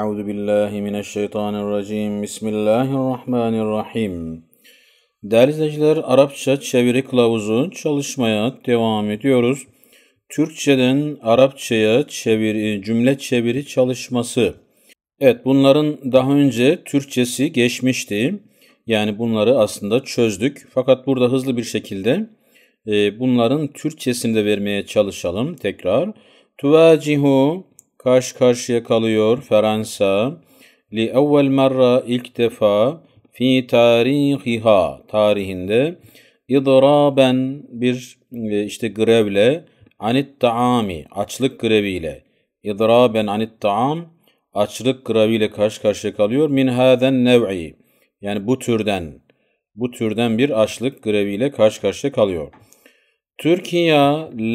أعوذ بالله من الşeytan الرجيم Bismillahirrahmanirrahim Değerli izleyiciler, Arapça çeviri kılavuzu çalışmaya devam ediyoruz. Türkçeden Arapçaya çeviri, cümle çeviri çalışması. Evet, bunların daha önce Türkçesi geçmişti. Yani bunları aslında çözdük. Fakat burada hızlı bir şekilde e, bunların Türkçesini de vermeye çalışalım tekrar. Tuvacihu karşı karşıya kalıyor Fransa. Li evvel merra ilk defa fi tarihiha tarihinde idraben bir e, işte grevle anit taami açlık greviyle idraben anit taam açlık greviyle karşı karşıya kalıyor min haden nev'i yani bu türden bu türden bir açlık greviyle karşı karşıya kalıyor. تركيا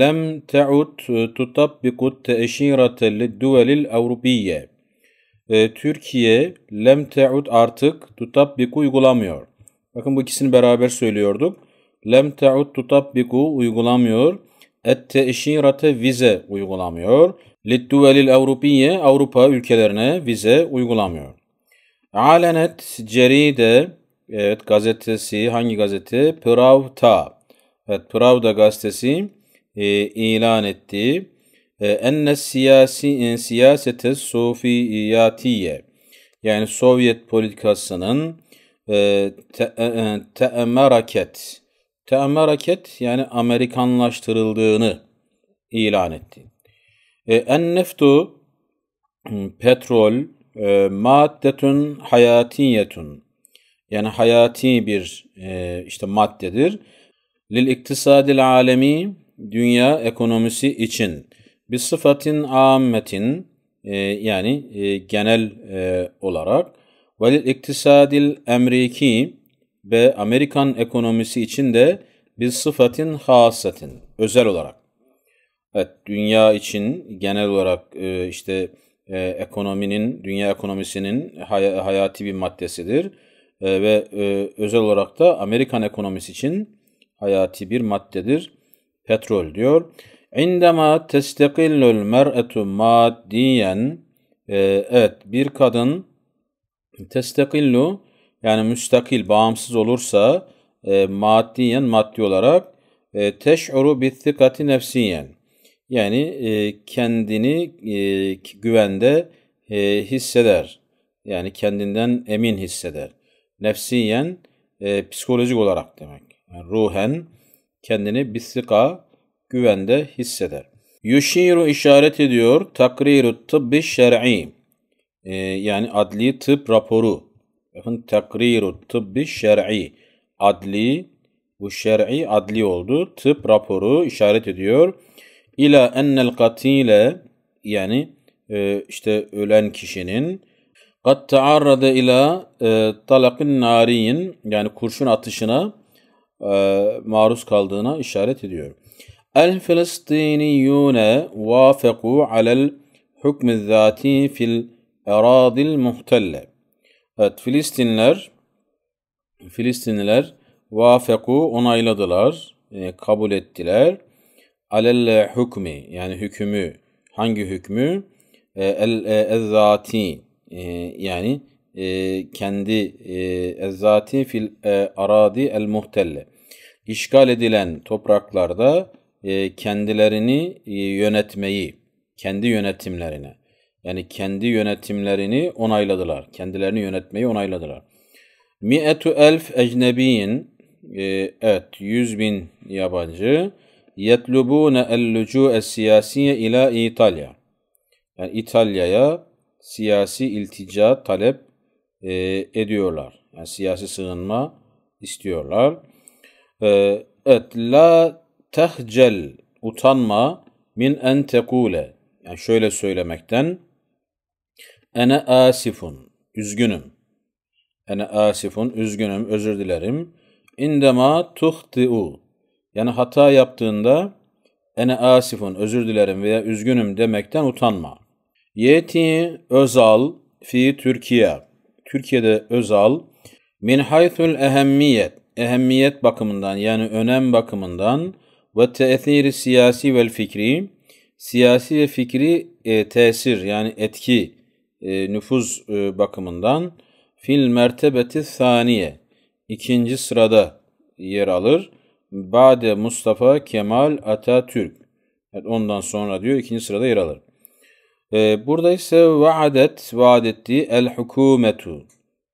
لم تعد تطبق التأشيرة للدول الأوروبية. Türkiye lem teud artık tutabbiku uygulamıyor. Bakın bu ikisini beraber söylüyorduk. Lem teud tutabbiku uygulamıyor. Et teşirate vize uygulamıyor. Lidduvelil Avrupiye Avrupa ülkelerine vize uygulamıyor. Alenet Ceride evet gazetesi hangi gazete? Pravta. Evet, Pravda gazetesi e, ilan etti. E, enne siyasi e, siyasete sofiyatiye yani Sovyet politikasının e, te, e, e teemeraket yani Amerikanlaştırıldığını ilan etti. en neftu petrol e, maddetun hayatiyetun yani hayati bir işte maddedir lil iktisadil alemi dünya ekonomisi için bir sıfatın ammetin e, yani e, genel e, olarak ve lil iktisadil emriki ve Amerikan ekonomisi için de bir sıfatın hasetin özel olarak. Evet, dünya için genel olarak e, işte e, ekonominin, dünya ekonomisinin hay- hayati bir maddesidir. E, ve e, özel olarak da Amerikan ekonomisi için hayati bir maddedir. Petrol diyor. İndema testekillul mer'etu maddiyen ee, evet bir kadın testekillu yani müstakil bağımsız olursa e, maddiyen maddi olarak e, teş'uru bittikati nefsiyen yani e, kendini e, güvende e, hisseder. Yani kendinden emin hisseder. Nefsiyen e, psikolojik olarak demek ruhen kendini bisrika güvende hisseder. Yuşiru işaret ediyor takriru tıbbi şer'i e, yani adli tıp raporu. Bakın takriru tıbbi şer'i adli bu şer'i adli oldu. Tıp raporu işaret ediyor. İla ennel katile yani e, işte ölen kişinin kat taarrada ila e, talakin yani kurşun atışına e, maruz kaldığına işaret ediyor. El Filistiniyune vafeku alel hükmü zati fil eradil muhtelle. Evet Filistinler Filistinliler vafeku onayladılar, e, kabul ettiler. Alel hükmü yani hükmü hangi hükmü? E, el zati yani e, kendi e, zati fil e, aradi el muhtelle işgal edilen topraklarda e, kendilerini e, yönetmeyi, kendi yönetimlerine yani kendi yönetimlerini onayladılar. Kendilerini yönetmeyi onayladılar. Mi'etu elf ecnebiyin e, evet 100 bin yabancı yetlubune el-lucu'e siyasiye ila İtalya. Yani İtalya'ya siyasi iltica talep e, ediyorlar. Yani siyasi sığınma istiyorlar. E, et la tehcel utanma min en tekule. Yani şöyle söylemekten ene asifun üzgünüm. Ene asifun üzgünüm özür dilerim. İndema tuhtiu. Yani hata yaptığında ene asifun özür dilerim veya üzgünüm demekten utanma. Yeti Özal fi Türkiye. Türkiye'de Özal min haythul ehemmiyet ehemmiyet bakımından yani önem bakımından ve tesiri siyasi ve fikri siyasi ve fikri e, tesir yani etki e, nüfuz e, bakımından fil mertebeti saniye ikinci sırada yer alır. Bade Mustafa Kemal Atatürk. Evet, ondan sonra diyor ikinci sırada yer alır. E, burada ise vaadet vaad etti el hukumetu.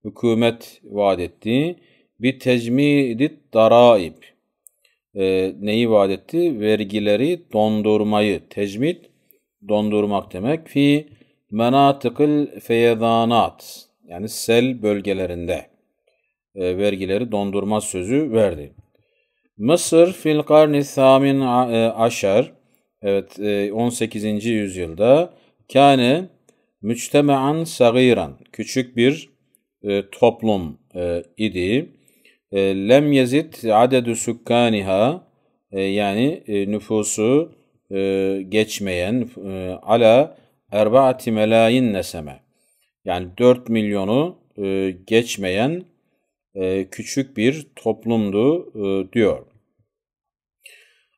Hükümet vaad etti. Bir tecmidit daraib. E, neyi vaad etti? Vergileri dondurmayı. Tecmid dondurmak demek. Fi menatıkıl feyezanat. Yani sel bölgelerinde. E, vergileri dondurma sözü verdi. Mısır fil karni thamin e, aşer. Evet 18. E, yüzyılda Kâne müçtemean sagiran. Küçük bir e, toplum e, idi. E, lem yezit adedü sukkaniha. E, yani e, nüfusu e, geçmeyen e, ala erbaati melayin neseme. Yani 4 milyonu e, geçmeyen e, küçük bir toplumdu e, diyor.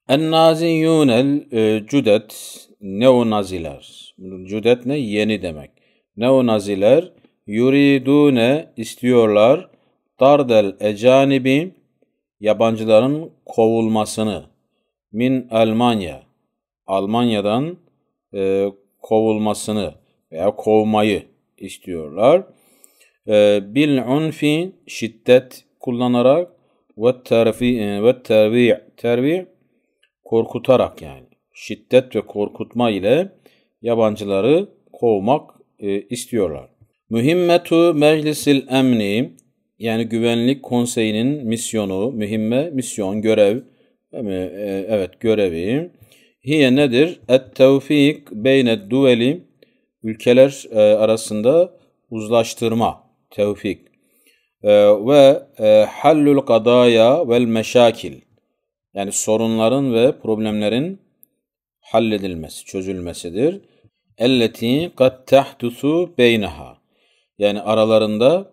En-Naziyyûnel e, Cüdet neonaziler. Cüdet ne? Yeni demek. Neonaziler yuridune istiyorlar dardel ecanibi yabancıların kovulmasını min Almanya Almanya'dan e, kovulmasını veya kovmayı istiyorlar. E, bil unfi şiddet kullanarak ve terfi e, ve tervi tervi korkutarak yani şiddet ve korkutma ile yabancıları kovmak e, istiyorlar. Mühimmetu meclisil emni yani güvenlik konseyinin misyonu, mühimme misyon, görev, e, e, evet görevi. Hiye nedir? Et tevfik beyne duveli ülkeler e, arasında uzlaştırma, tevfik. Ve hallül kadaya vel meşakil yani sorunların ve problemlerin halledilmesi, çözülmesidir. Elleti kat tahdusu beynaha. Yani aralarında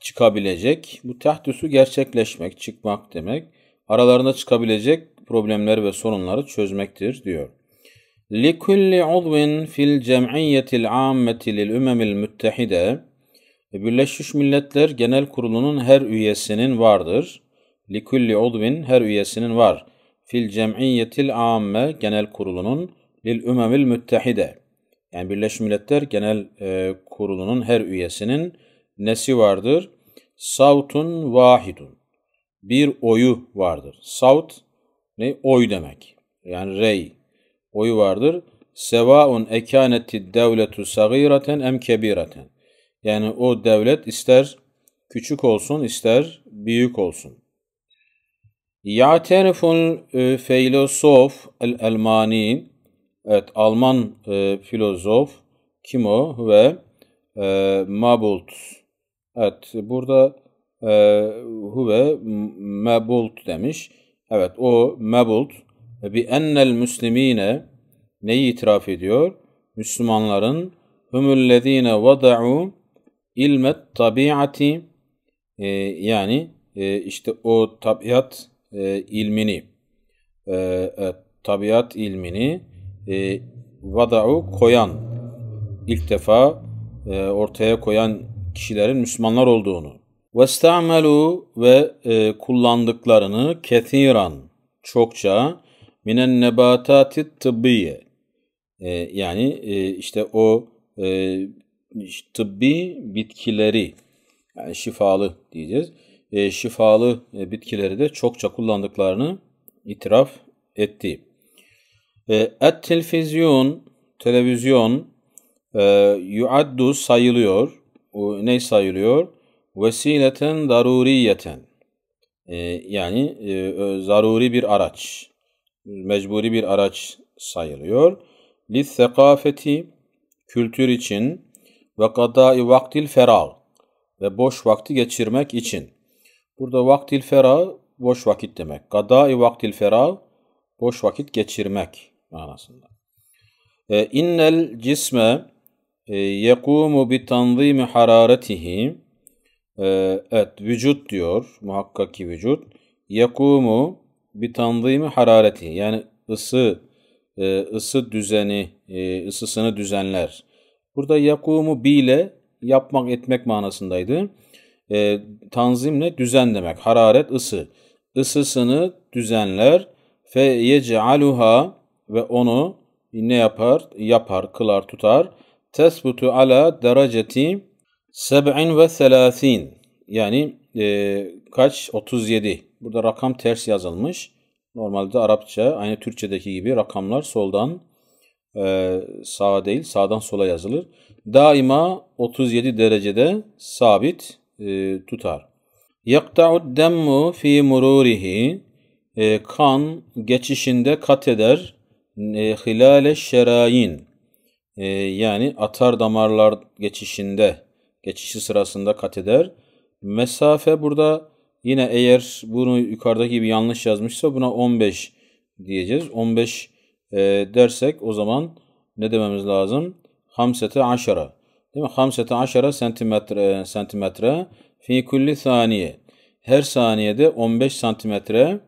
çıkabilecek, bu tahdusu gerçekleşmek, çıkmak demek. Aralarında çıkabilecek problemler ve sorunları çözmektir diyor. لِكُلِّ عُضْوٍ فِي الْجَمْعِيَّةِ الْعَامَّةِ لِلْاُمَمِ الْمُتَّحِدَةِ Birleşmiş Milletler Genel Kurulu'nun her üyesinin vardır. لِكُلِّ عُضْوٍ her üyesinin var fil cem'iyyetil amme genel kurulunun lil ümemil müttehide yani Birleşmiş Milletler Genel e, Kurulu'nun her üyesinin nesi vardır? Savtun vahidun. Bir oyu vardır. Savt ne? Oy demek. Yani rey. Oyu vardır. Sevaun ekaneti devletu sagiraten em kebiraten. Yani o devlet ister küçük olsun ister büyük olsun. Ya'terif e, filosof el Elmani Evet Alman e, filozof kim o ve e, Mabult. Evet burada e, huve Mabult demiş. Evet o Mabult e, bi ennel müslimine neyi itiraf ediyor? Müslümanların humullezine vada'u ilmet tabiati e, yani e, işte o tabiat e, ilmini, e, e, tabiat ilmini e, vada'u koyan, ilk defa e, ortaya koyan kişilerin Müslümanlar olduğunu. وَاسْتَعْمَلُوا ve e, kullandıklarını kethiran, çokça minen nebatatit tıbbiye. yani e, işte o e, tıbbi bitkileri, yani şifalı diyeceğiz e, şifalı e, bitkileri de çokça kullandıklarını itiraf etti. E, et televizyon, televizyon e, yuaddu sayılıyor. O, ne sayılıyor? Vesileten daruriyeten. E, yani e, e, zaruri bir araç, mecburi bir araç sayılıyor. Lissekafeti, kültür için ve kadai vaktil ferag ve boş vakti geçirmek için. Burada vaktil fera boş vakit demek. Gadai vaktil fera boş vakit geçirmek manasında. E, innel cisme e, yekumu bi tanzimi hararetihi e, evet vücut diyor muhakkak ki vücut yekumu bi tanzimi hararetihi yani ısı e, ısı düzeni e, ısısını düzenler. Burada yakumu bi ile yapmak etmek manasındaydı. E, ee, tanzim ne? demek? Hararet ısı. Isısını düzenler. Fe yece'aluha ve onu ne yapar? Yapar, kılar, tutar. Tesbutu ala dereceti seb'in ve selâthîn. Yani e, kaç? 37. Burada rakam ters yazılmış. Normalde Arapça aynı Türkçedeki gibi rakamlar soldan e, sağa değil sağdan sola yazılır. Daima 37 derecede sabit e, tutar. Yakta'ud demmu fi mururihi e, kan geçişinde kat eder e, hilale şerayin e, yani atar damarlar geçişinde geçişi sırasında kat eder. Mesafe burada yine eğer bunu yukarıdaki gibi yanlış yazmışsa buna 15 diyeceğiz. 15 e, dersek o zaman ne dememiz lazım? Hamsete aşara. Değil mi? Hamsete santimetre, e, santimetre fi kulli saniye. Her saniyede 15 santimetre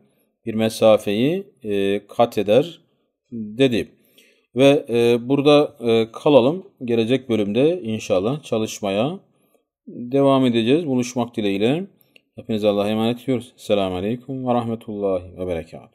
bir mesafeyi e, kat eder dedi. Ve e, burada e, kalalım. Gelecek bölümde inşallah çalışmaya devam edeceğiz. Buluşmak dileğiyle. Hepinize Allah'a emanet ediyoruz. Selamun Aleyküm ve Rahmetullahi ve Berekatuhu.